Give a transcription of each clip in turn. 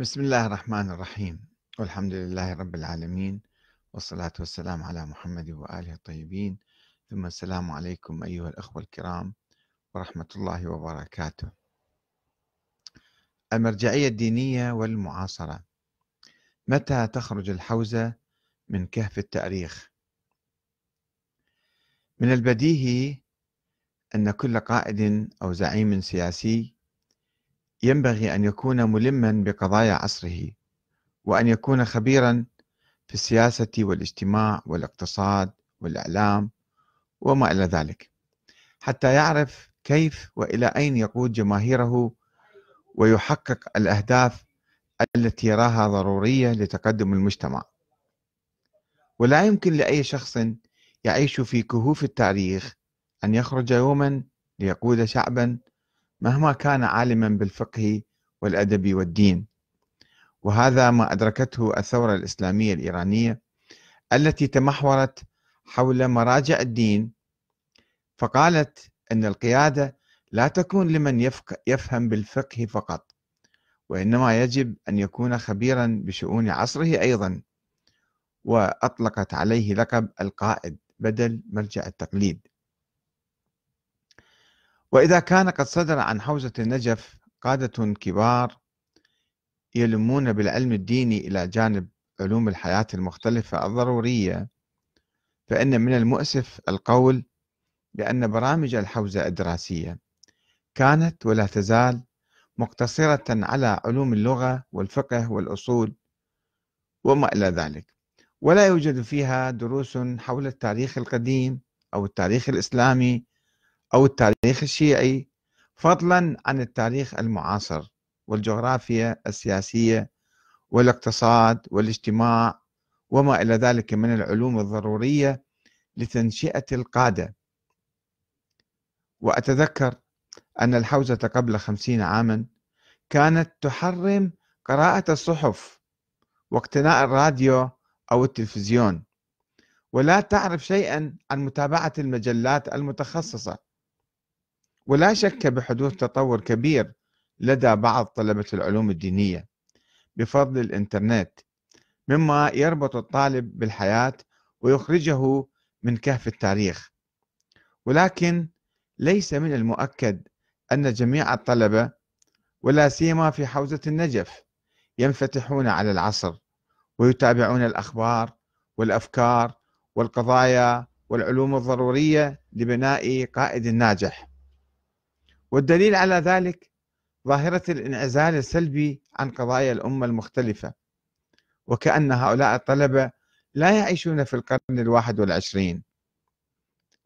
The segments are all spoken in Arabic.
بسم الله الرحمن الرحيم والحمد لله رب العالمين والصلاة والسلام على محمد وآله الطيبين ثم السلام عليكم أيها الأخوة الكرام ورحمة الله وبركاته المرجعية الدينية والمعاصرة متى تخرج الحوزة من كهف التاريخ من البديهي أن كل قائد أو زعيم سياسي ينبغي أن يكون ملما بقضايا عصره وأن يكون خبيرا في السياسة والاجتماع والاقتصاد والإعلام وما إلى ذلك حتى يعرف كيف وإلى أين يقود جماهيره ويحقق الأهداف التي يراها ضرورية لتقدم المجتمع ولا يمكن لأي شخص يعيش في كهوف التاريخ أن يخرج يوما ليقود شعبا مهما كان عالما بالفقه والأدب والدين وهذا ما أدركته الثورة الإسلامية الإيرانية التي تمحورت حول مراجع الدين فقالت أن القيادة لا تكون لمن يفهم بالفقه فقط وإنما يجب أن يكون خبيرا بشؤون عصره أيضا وأطلقت عليه لقب القائد بدل ملجأ التقليد وإذا كان قد صدر عن حوزة النجف قادة كبار يلمون بالعلم الديني إلى جانب علوم الحياة المختلفة الضرورية فإن من المؤسف القول بأن برامج الحوزة الدراسية كانت ولا تزال مقتصرة على علوم اللغة والفقه والأصول وما إلى ذلك ولا يوجد فيها دروس حول التاريخ القديم أو التاريخ الإسلامي أو التاريخ الشيعي فضلا عن التاريخ المعاصر والجغرافيا السياسية والاقتصاد والاجتماع وما إلى ذلك من العلوم الضرورية لتنشئة القادة وأتذكر أن الحوزة قبل خمسين عاما كانت تحرم قراءة الصحف واقتناء الراديو أو التلفزيون ولا تعرف شيئا عن متابعة المجلات المتخصصة ولا شك بحدوث تطور كبير لدى بعض طلبة العلوم الدينية بفضل الإنترنت مما يربط الطالب بالحياة ويخرجه من كهف التاريخ ولكن ليس من المؤكد أن جميع الطلبة ولا سيما في حوزة النجف ينفتحون على العصر ويتابعون الأخبار والأفكار والقضايا والعلوم الضرورية لبناء قائد ناجح والدليل على ذلك ظاهرة الانعزال السلبي عن قضايا الأمة المختلفة وكأن هؤلاء الطلبة لا يعيشون في القرن الواحد والعشرين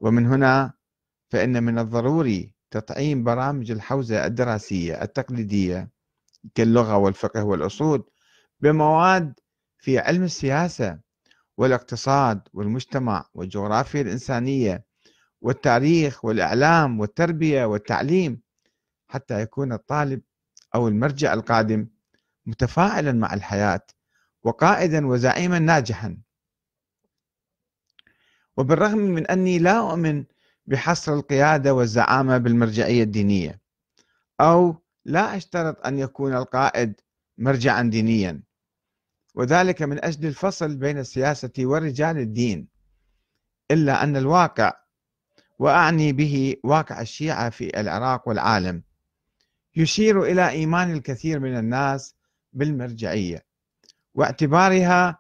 ومن هنا فإن من الضروري تطعيم برامج الحوزة الدراسية التقليدية كاللغة والفقه والأصول بمواد في علم السياسة والاقتصاد والمجتمع والجغرافيا الإنسانية والتاريخ والإعلام والتربية والتعليم حتى يكون الطالب أو المرجع القادم متفاعلا مع الحياة وقائدا وزعيما ناجحا وبالرغم من أني لا أؤمن بحصر القيادة والزعامة بالمرجعية الدينية أو لا أشترط أن يكون القائد مرجعا دينيا وذلك من أجل الفصل بين السياسة ورجال الدين إلا أن الواقع وأعني به واقع الشيعة في العراق والعالم يشير إلى إيمان الكثير من الناس بالمرجعية واعتبارها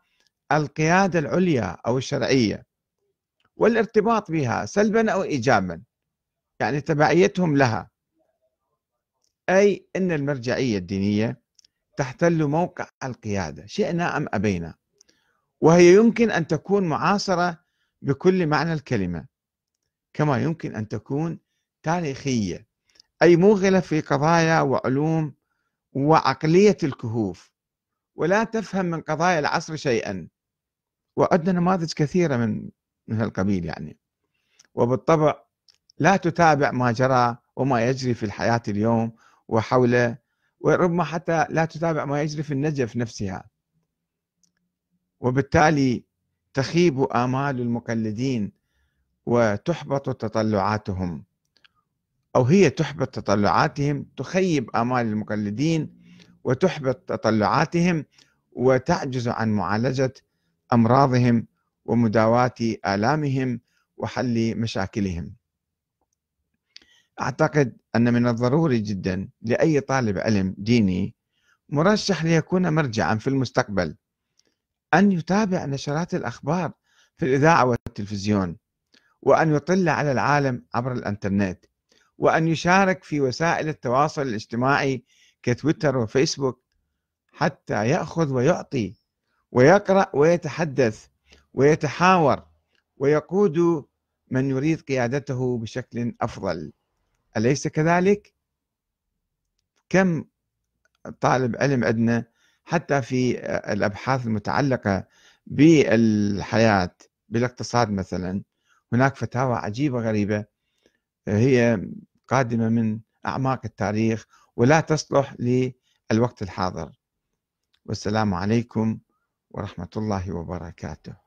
القيادة العليا أو الشرعية والارتباط بها سلبا أو إيجابا يعني تبعيتهم لها أي أن المرجعية الدينية تحتل موقع القيادة شئنا أم أبينا وهي يمكن أن تكون معاصرة بكل معنى الكلمة كما يمكن أن تكون تاريخية أي موغلة في قضايا وعلوم وعقلية الكهوف ولا تفهم من قضايا العصر شيئا وعندنا نماذج كثيرة من من هالقبيل يعني وبالطبع لا تتابع ما جرى وما يجري في الحياة اليوم وحوله وربما حتى لا تتابع ما يجري في النجف نفسها وبالتالي تخيب آمال المقلدين وتحبط تطلعاتهم أو هي تحبط تطلعاتهم تخيب آمال المقلدين وتحبط تطلعاتهم وتعجز عن معالجة أمراضهم ومداواة آلامهم وحل مشاكلهم أعتقد أن من الضروري جدا لأي طالب علم ديني مرشح ليكون مرجعا في المستقبل أن يتابع نشرات الأخبار في الإذاعة والتلفزيون وأن يطل على العالم عبر الإنترنت وأن يشارك في وسائل التواصل الاجتماعي كتويتر وفيسبوك حتى يأخذ ويعطي ويقرأ ويتحدث ويتحاور ويقود من يريد قيادته بشكل أفضل أليس كذلك؟ كم طالب علم عندنا حتى في الأبحاث المتعلقة بالحياة بالاقتصاد مثلا هناك فتاوى عجيبة غريبة هي قادمة من أعماق التاريخ ولا تصلح للوقت الحاضر والسلام عليكم ورحمة الله وبركاته